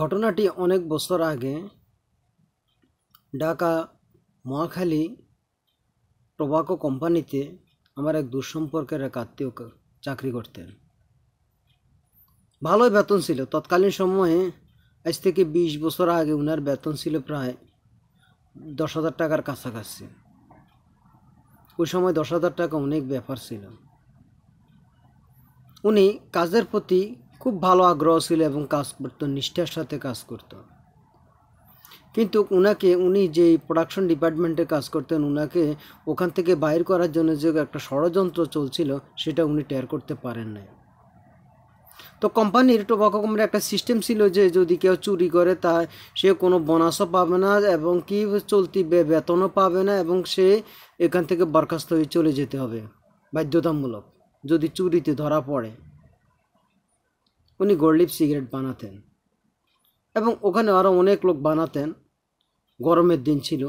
ঘটনাটি অনেক বছর আগে ঢাকা মহাখালী টোবাকো কোম্পানিতে আমার এক দুঃসম্পর্কের এক আত্মীয় চাকরি করতেন ভালোই বেতন ছিল তৎকালীন সময়ে আজ থেকে বিশ বছর আগে উনার বেতন ছিল প্রায় দশ হাজার টাকার কাছাকাছি ওই সময় দশ হাজার টাকা অনেক ব্যাপার ছিল উনি কাজের প্রতি খুব ভালো আগ্রহ ছিল এবং কাজ করতো নিষ্ঠার সাথে কাজ করত কিন্তু ওনাকে উনি যে প্রোডাকশন ডিপার্টমেন্টে কাজ করতেন ওনাকে ওখান থেকে বাইর করার জন্য যে একটা ষড়যন্ত্র চলছিল সেটা উনি টের করতে পারেন নাই তো কোম্পানির টোবাকো কোম্পানির একটা সিস্টেম ছিল যে যদি কেউ চুরি করে তা সে কোনো বোনাসও পাবে না এবং কি চলতি বেতনও পাবে না এবং সে এখান থেকে বরখাস্ত হয়ে চলে যেতে হবে বাধ্যতামূলক যদি চুরিতে ধরা পড়ে উনি গোল্ডিপ সিগারেট বানাতেন এবং ওখানে আরও অনেক লোক বানাতেন গরমের দিন ছিল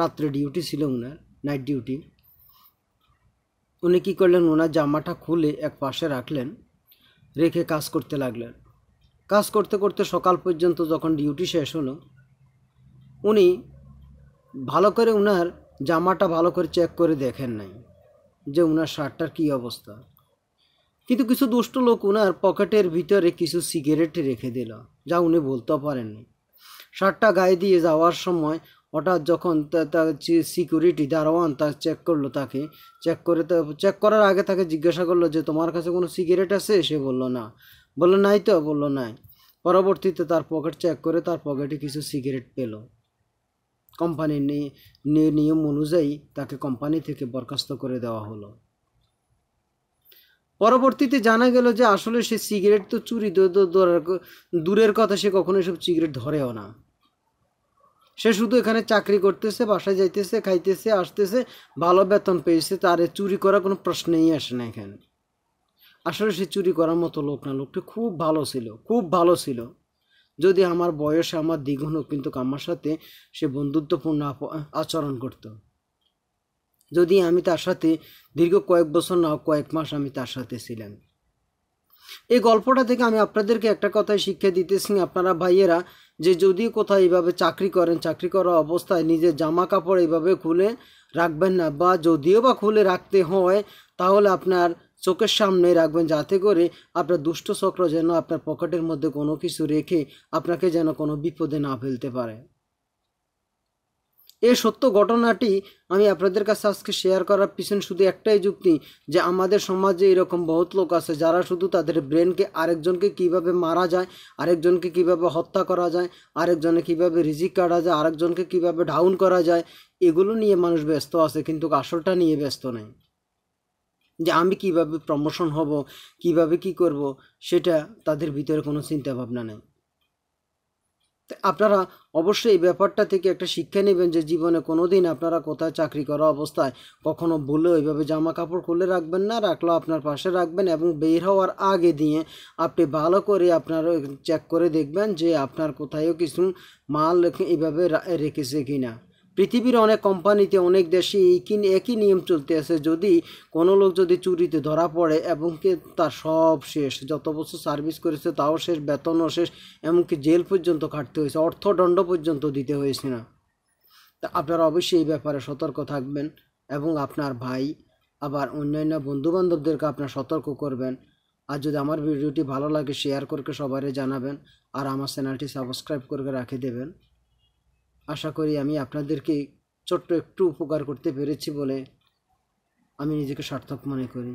রাত্রে ডিউটি ছিল ওনার নাইট ডিউটি উনি কী করলেন ওনার জামাটা খুলে এক পাশে রাখলেন রেখে কাজ করতে লাগলেন কাজ করতে করতে সকাল পর্যন্ত যখন ডিউটি শেষ হলো উনি ভালো করে ওনার জামাটা ভালো করে চেক করে দেখেন নাই যে ওনার শার্টটার কী অবস্থা কিন্তু কিছু দুষ্ট লোক ওনার পকেটের ভিতরে কিছু সিগারেট রেখে দিল যা উনি বলতে পারেননি শার্টটা গায়ে দিয়ে যাওয়ার সময় হঠাৎ যখন তার সিকিউরিটি দারোয়ান তা চেক করলো তাকে চেক করে চেক করার আগে তাকে জিজ্ঞাসা করলো যে তোমার কাছে কোনো সিগারেট আছে সে বলল না বললো নাই তো বললো নাই পরবর্তীতে তার পকেট চেক করে তার পকেটে কিছু সিগারেট পেল কোম্পানির নিয়ম অনুযায়ী তাকে কোম্পানি থেকে বরখাস্ত করে দেওয়া হলো পরবর্তীতে জানা গেল যে আসলে সে সিগারেট তো চুরি দূরের কথা সে কখনো এসব সিগারেট ধরেও না সে শুধু এখানে চাকরি করতেছে বাসায় যাইতেছে খাইতেছে আসতেছে ভালো বেতন পেয়েছে তার চুরি করার কোনো প্রশ্নেই আসে না এখানে আসলে সে চুরি করার মতো লোক না লোকটা খুব ভালো ছিল খুব ভালো ছিল যদি আমার বয়স আমার দ্বিগুণ কিন্তু আমার সাথে সে বন্ধুত্বপূর্ণ আচরণ করতো যদি আমি তার সাথে দীর্ঘ কয়েক বছর না কয়েক মাস আমি তার সাথে ছিলাম এই গল্পটা থেকে আমি আপনাদেরকে একটা কথাই শিক্ষা দিতেছি আপনারা ভাইয়েরা যে যদি কোথাও এইভাবে চাকরি করেন চাকরি করা অবস্থায় নিজের জামা কাপড় এইভাবে খুলে রাখবেন না বা যদিও বা খুলে রাখতে হয় তাহলে আপনার চোখের সামনে রাখবেন যাতে করে আপনার দুষ্ট চক্র যেন আপনার পকেটের মধ্যে কোনো কিছু রেখে আপনাকে যেন কোনো বিপদে না ফেলতে পারে এই সত্য ঘটনাটি আমি আপনাদের কাছে আজকে শেয়ার করার পিছনে শুধু একটাই যুক্তি যে আমাদের সমাজে এরকম বহুত লোক আছে যারা শুধু তাদের ব্রেনকে আরেকজনকে কিভাবে মারা যায় আরেকজনকে কিভাবে হত্যা করা যায় আরেকজনে কিভাবে রিজিক কাটা যায় আরেকজনকে কিভাবে ডাউন করা যায় এগুলো নিয়ে মানুষ ব্যস্ত আছে কিন্তু আসলটা নিয়ে ব্যস্ত নেই যে আমি কিভাবে প্রমোশন হব কিভাবে কি করব সেটা তাদের ভিতরে কোনো চিন্তা ভাবনা নেই আপনারা অবশ্যই এই ব্যাপারটা থেকে একটা শিক্ষা নেবেন যে জীবনে কোনো দিন আপনারা কোথায় চাকরি করা অবস্থায় কখনো ভুলে ওইভাবে জামা কাপড় খুলে রাখবেন না রাখলেও আপনার পাশে রাখবেন এবং বের হওয়ার আগে দিয়ে আপনি ভালো করে আপনার চেক করে দেখবেন যে আপনার কোথায়ও কিছু মাল এইভাবে রেখেছে কি না পৃথিবীর অনেক কোম্পানিতে অনেক দেশে এই একই নিয়ম চলতে আছে যদি কোনো লোক যদি চুরিতে ধরা পড়ে এবং তার সব শেষ যত বছর সার্ভিস করেছে তাও শেষ বেতনও শেষ এমনকি জেল পর্যন্ত কাটতে হয়েছে অর্থদণ্ড পর্যন্ত দিতে হয়েছে না তা আপনারা অবশ্যই এই ব্যাপারে সতর্ক থাকবেন এবং আপনার ভাই আবার অন্যান্য বন্ধুবান্ধবদেরকে আপনার সতর্ক করবেন আর যদি আমার ভিডিওটি ভালো লাগে শেয়ার করে সবারে জানাবেন আর আমার চ্যানেলটি সাবস্ক্রাইব করে রাখে দেবেন আশা করি আমি আপনাদেরকে ছোট্ট একটু উপকার করতে পেরেছি বলে আমি নিজেকে সার্থক মনে করি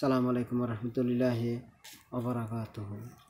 সালাম আলাইকুম রহমতুল্লাহ হই